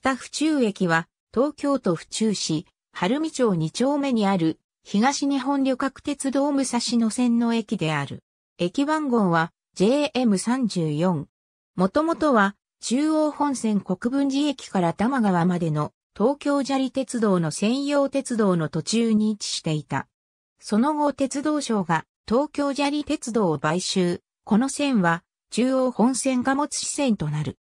北府中駅は、東京都府中市、晴海町2丁目にある、東日本旅客鉄道武蔵野線の駅である。駅番号は、JM34。もともとは、中央本線国分寺駅から多摩川までの東京砂利鉄道の専用鉄道の途中に位置していた。その後鉄道省が東京砂利鉄道を買収。この線は中央本線貨物支線となる。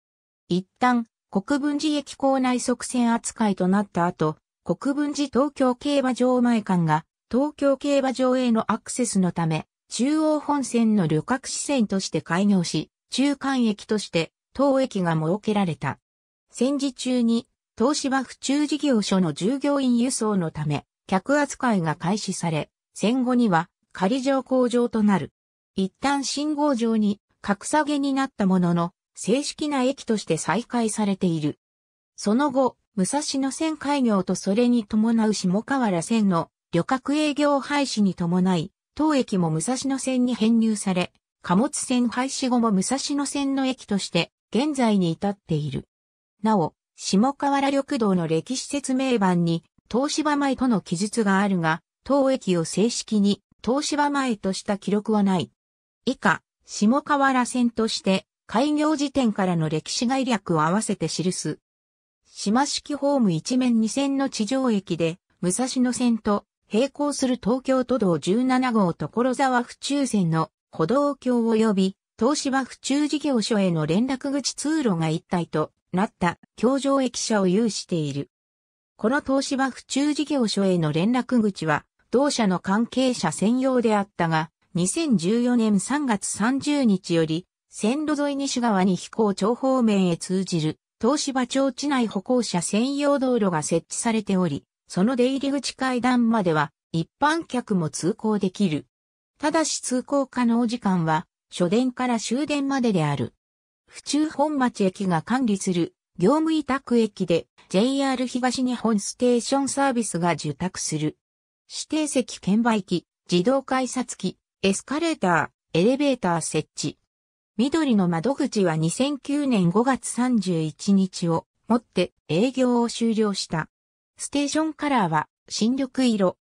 一旦国分寺駅構内側線扱いとなった後、国分寺東京競馬場前間が東京競馬場へのアクセスのため、中央本線の旅客支線として開業し、中間駅として当駅が設けられた。戦時中に東芝府中事業所の従業員輸送のため、客扱いが開始され、戦後には仮上工場となる。一旦信号場に格下げになったものの、正式な駅として再開されている。その後、武蔵野線開業とそれに伴う下河原線の旅客営業廃止に伴い、当駅も武蔵野線に編入され、貨物線廃止後も武蔵野線の駅として現在に至っている。なお、下河原緑道の歴史説明板に東芝前との記述があるが、当駅を正式に東芝前とした記録はない。以下、下河原線として開業時点からの歴史概略を合わせて記す。島式ホーム一面二線の地上駅で、武蔵野線と並行する東京都道17号所沢府中線の歩道橋及び東芝府中事業所への連絡口通路が一体となった橋上駅舎を有している。この東芝府中事業所への連絡口は同社の関係者専用であったが、2014年3月30日より線路沿い西側に飛行庁方面へ通じる、東芝町地内歩行者専用道路が設置されており、その出入り口階段までは一般客も通行できる。ただし通行可能時間は初電から終電までである。府中本町駅が管理する業務委託駅で JR 東日本ステーションサービスが受託する。指定席券売機、自動改札機、エスカレーター、エレベーター設置、緑の窓口は2009年5月31日をもって営業を終了した。ステーションカラーは新緑色。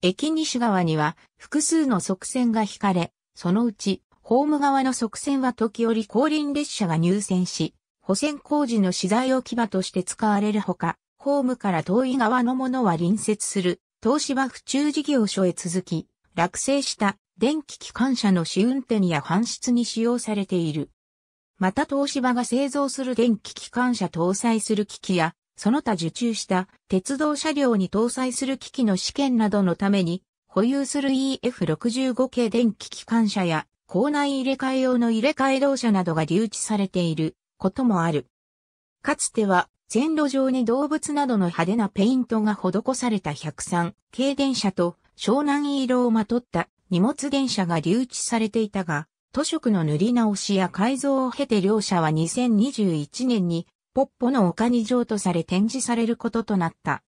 駅西側には複数の側線が引かれ、そのうちホーム側の側線は時折後輪列車が入線し、補線工事の資材置き場として使われるほか、ホームから遠い側のものは隣接する東芝府中事業所へ続き、落成した電気機関車の試運転や搬出に使用されている。また東芝が製造する電気機関車搭載する機器や、その他受注した鉄道車両に搭載する機器の試験などのために、保有する EF65 系電気機関車や、校内入れ替え用の入れ替え動車などが留置されていることもある。かつては、線路上に動物などの派手なペイントが施された103系電車と、湘南色をまとった荷物電車が留置されていたが、書色の塗り直しや改造を経て両社は2021年にポッポの丘に譲渡され展示されることとなった。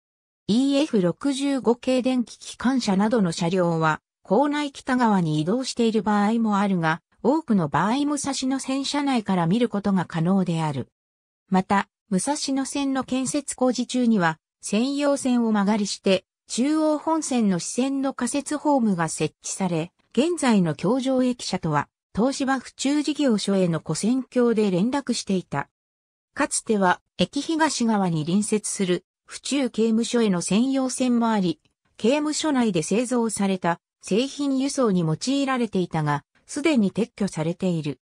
EF65 系電気機関車などの車両は、校内北側に移動している場合もあるが、多くの場合武蔵野線車内から見ることが可能である。また、武蔵野線の建設工事中には、専用線を曲がりして、中央本線の支線の仮設ホームが設置され、現在の京城駅舎とは、東芝府中事業所への古線橋で連絡していた。かつては、駅東側に隣接する、府中刑務所への専用線もあり、刑務所内で製造された製品輸送に用いられていたが、すでに撤去されている。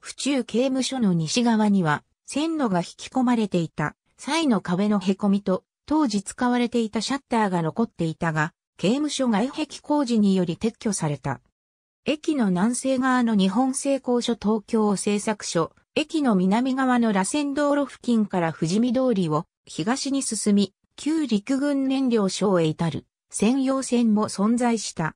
府中刑務所の西側には、線路が引き込まれていた、際の壁の凹みと当時使われていたシャッターが残っていたが、刑務所外壁工事により撤去された。駅の南西側の日本製鋼所東京製作所、駅の南側の螺旋道路付近から富士見通りを東に進み、旧陸軍燃料所へ至る専用線も存在した。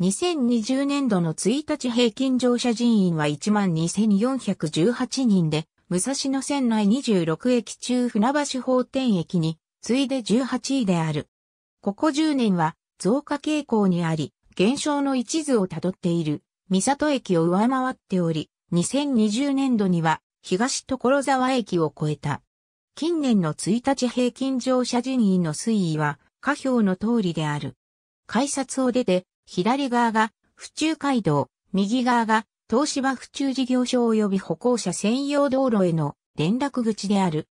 2020年度の1日平均乗車人員は12,418人で、武蔵野線内26駅中船橋法典駅に次いで18位である。ここ10年は増加傾向にあり、減少の一途をたどっている、三里駅を上回っており、2020年度には東所沢駅を超えた。近年の1日平均乗車人員の推移は、下表の通りである。改札を出て、左側が府中街道、右側が東芝府中事業所及び歩行者専用道路への連絡口である。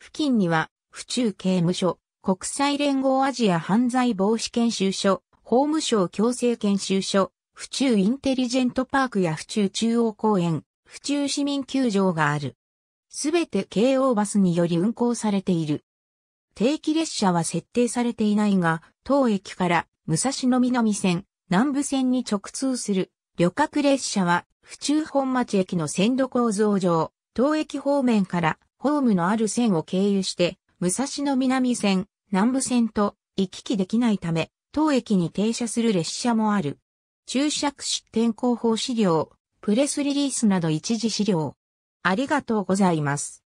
付近には府中刑務所、国際連合アジア犯罪防止研修所、法務省強制研修所、府中インテリジェントパークや府中中央公園、府中市民球場がある。すべて京王バスにより運行されている。定期列車は設定されていないが、当駅から武蔵野南線、南部線に直通する旅客列車は、府中本町駅の線路構造上、当駅方面からホームのある線を経由して、武蔵野南線、南部線と行き来できないため、当駅に停車する列車もある。注釈出展広報資料、プレスリリースなど一時資料。ありがとうございます。